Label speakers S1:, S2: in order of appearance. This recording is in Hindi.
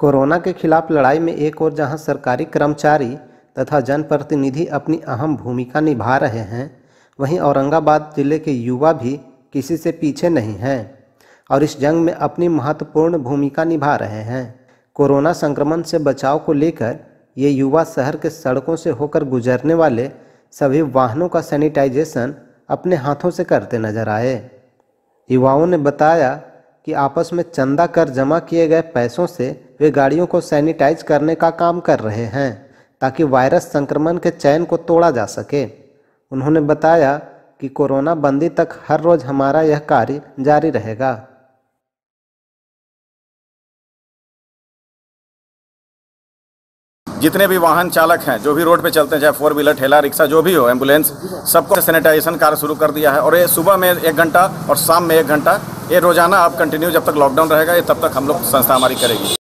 S1: कोरोना के खिलाफ लड़ाई में एक और जहां सरकारी कर्मचारी तथा जनप्रतिनिधि अपनी अहम भूमिका निभा रहे हैं वहीं औरंगाबाद जिले के युवा भी किसी से पीछे नहीं हैं और इस जंग में अपनी महत्वपूर्ण भूमिका निभा रहे हैं कोरोना संक्रमण से बचाव को लेकर ये युवा शहर के सड़कों से होकर गुजरने वाले सभी वाहनों का सैनिटाइजेशन अपने हाथों से करते नजर आए युवाओं ने बताया कि आपस में चंदा कर जमा किए गए पैसों से वे गाड़ियों को सैनिटाइज करने का काम कर रहे हैं ताकि वायरस संक्रमण के चयन को तोड़ा जा सके उन्होंने बताया कि कोरोना बंदी तक हर रोज हमारा यह कार्य जारी रहेगा
S2: जितने भी वाहन चालक हैं जो भी रोड पे चलते हैं चाहे फोर व्हीलर ठेला रिक्शा जो भी हो एम्बुलेंस सबको सैनिटाइजेशन कार्य शुरू कर दिया है और ये सुबह में एक घंटा और शाम में एक घंटा ये रोजाना आप कंटिन्यू जब तक लॉकडाउन रहेगा ये तब तक हम लोग संस्था हमारी करेगी